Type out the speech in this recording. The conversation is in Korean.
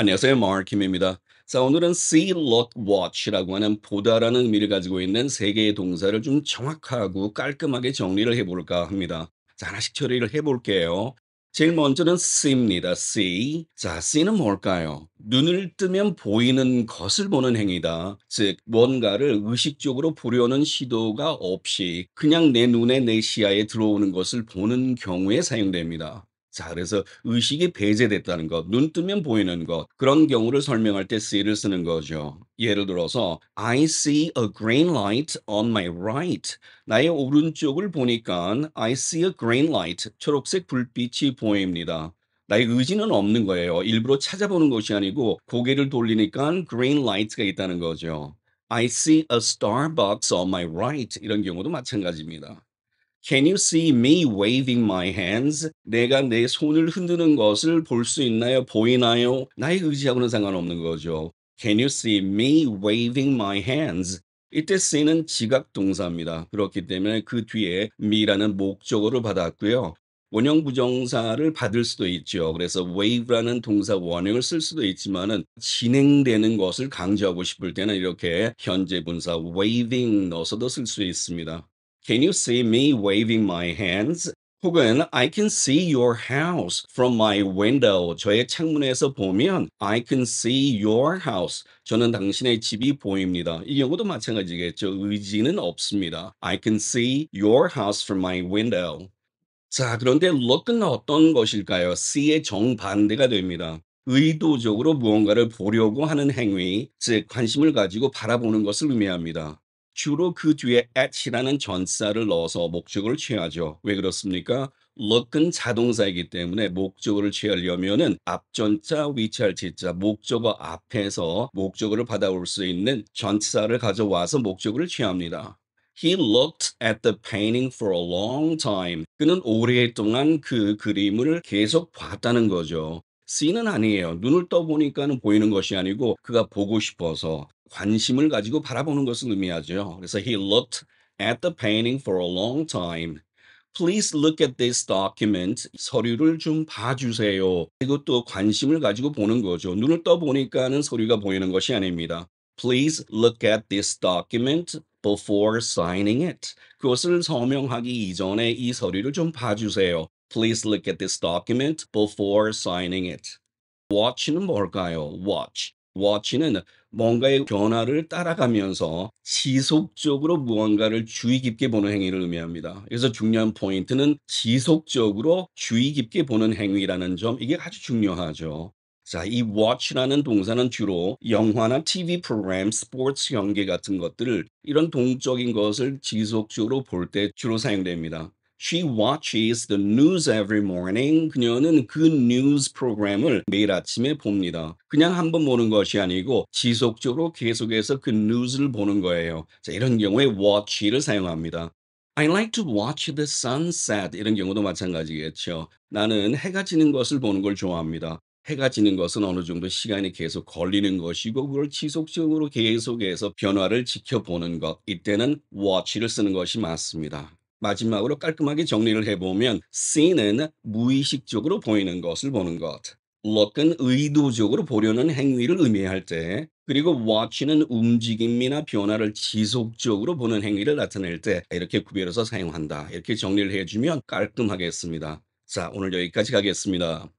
안녕하세요. 마을 김입니다. 자, 오늘은 see, look, watch라고 하는 보다라는 의미를 가지고 있는 세 개의 동사를 좀 정확하고 깔끔하게 정리를 해볼까 합니다. 자, 하나씩 처리를 해볼게요. 제일 먼저는 see입니다. see. 자, see는 뭘까요? 눈을 뜨면 보이는 것을 보는 행위다. 즉, 뭔가를 의식적으로 보려는 시도가 없이 그냥 내 눈에 내 시야에 들어오는 것을 보는 경우에 사용됩니다. 자, 그래서 의식이 배제됐다는 것, 눈 뜨면 보이는 것, 그런 경우를 설명할 때 see를 쓰는 거죠. 예를 들어서 I see a green light on my right. 나의 오른쪽을 보니까 I see a green light. 초록색 불빛이 보입니다. 나의 의지는 없는 거예요. 일부러 찾아보는 것이 아니고 고개를 돌리니까 green light가 있다는 거죠. I see a Starbucks on my right. 이런 경우도 마찬가지입니다. Can you see me waving my hands? 내가 내 손을 흔드는 것을 볼 수 있나요? 보이나요? 나의 의지하고는 상관없는 거죠. Can you see me waving my hands? 이때 쓰이는 지각 동사입니다. 그렇기 때문에 그 뒤에 me라는 목적어를 받았고요. 원형 부정사를 받을 수도 있죠. 그래서 wave라는 동사 원형을 쓸 수도 있지만은 진행되는 것을 강조하고 싶을 때는 이렇게 현재 분사 waving 넣어서도 쓸 수 있습니다. Can you see me waving my hands? 혹은 I can see your house from my window. 저의 창문에서 보면 I can see your house. 저는 당신의 집이 보입니다. 이 경우도 마찬가지겠죠. 의지는 없습니다. I can see your house from my window. 자, 그런데 look은 어떤 것일까요? see의 정반대가 됩니다. 의도적으로 무언가를 보려고 하는 행위, 즉 관심을 가지고 바라보는 것을 의미합니다. 주로 그 뒤에 at이라는 전사를 넣어서 목적어를 취하죠. 왜 그렇습니까? look은 자동사이기 때문에 목적어를 취하려면은 앞전자, 위치할 제자, 목적어 앞에서 목적어를 받아올 수 있는 전치사를 가져와서 목적어를 취합니다. He looked at the painting for a long time. 그는 오랫동안 그 그림을 계속 봤다는 거죠. C는 아니에요. 눈을 떠보니까 보이는 것이 아니고 그가 보고 싶어서 관심을 가지고 바라보는 것을 의미하죠. 그래서 he looked at the painting for a long time. Please look at this document. 서류를 좀 봐주세요. 이것도 관심을 가지고 보는 거죠. 눈을 떠보니까는 서류가 보이는 것이 아닙니다. Please look at this document before signing it. 그것을 서명하기 이전에 이 서류를 좀 봐주세요. Please look at this document before signing it. Watch는 뭘까요? Watch. 워치는 뭔가의 변화를 따라가면서 지속적으로 무언가를 주의 깊게 보는 행위를 의미합니다. 그래서 중요한 포인트는 지속적으로 주의 깊게 보는 행위라는 점, 이게 아주 중요하죠. 자, 이 watch라는 동사는 주로 영화나 TV 프로그램, 스포츠 경기 같은 것들을 이런 동적인 것을 지속적으로 볼 때 주로 사용됩니다. She watches the news every morning. 그녀는 그 뉴스 프로그램을 매일 아침에 봅니다. 그냥 한번 보는 것이 아니고 지속적으로 계속해서 그 뉴스를 보는 거예요. 자, 이런 경우에 watch를 사용합니다. I like to watch the sunset. 이런 경우도 마찬가지겠죠. 나는 해가 지는 것을 보는 걸 좋아합니다. 해가 지는 것은 어느 정도 시간이 계속 걸리는 것이고 그걸 지속적으로 계속해서 변화를 지켜보는 것 이때는 watch를 쓰는 것이 맞습니다. 마지막으로 깔끔하게 정리를 해보면 see는 무의식적으로 보이는 것을 보는 것, look은 의도적으로 보려는 행위를 의미할 때, 그리고 watch는 움직임이나 변화를 지속적으로 보는 행위를 나타낼 때 이렇게 구별해서 사용한다. 이렇게 정리를 해주면 깔끔하겠습니다. 자, 오늘 여기까지 가겠습니다.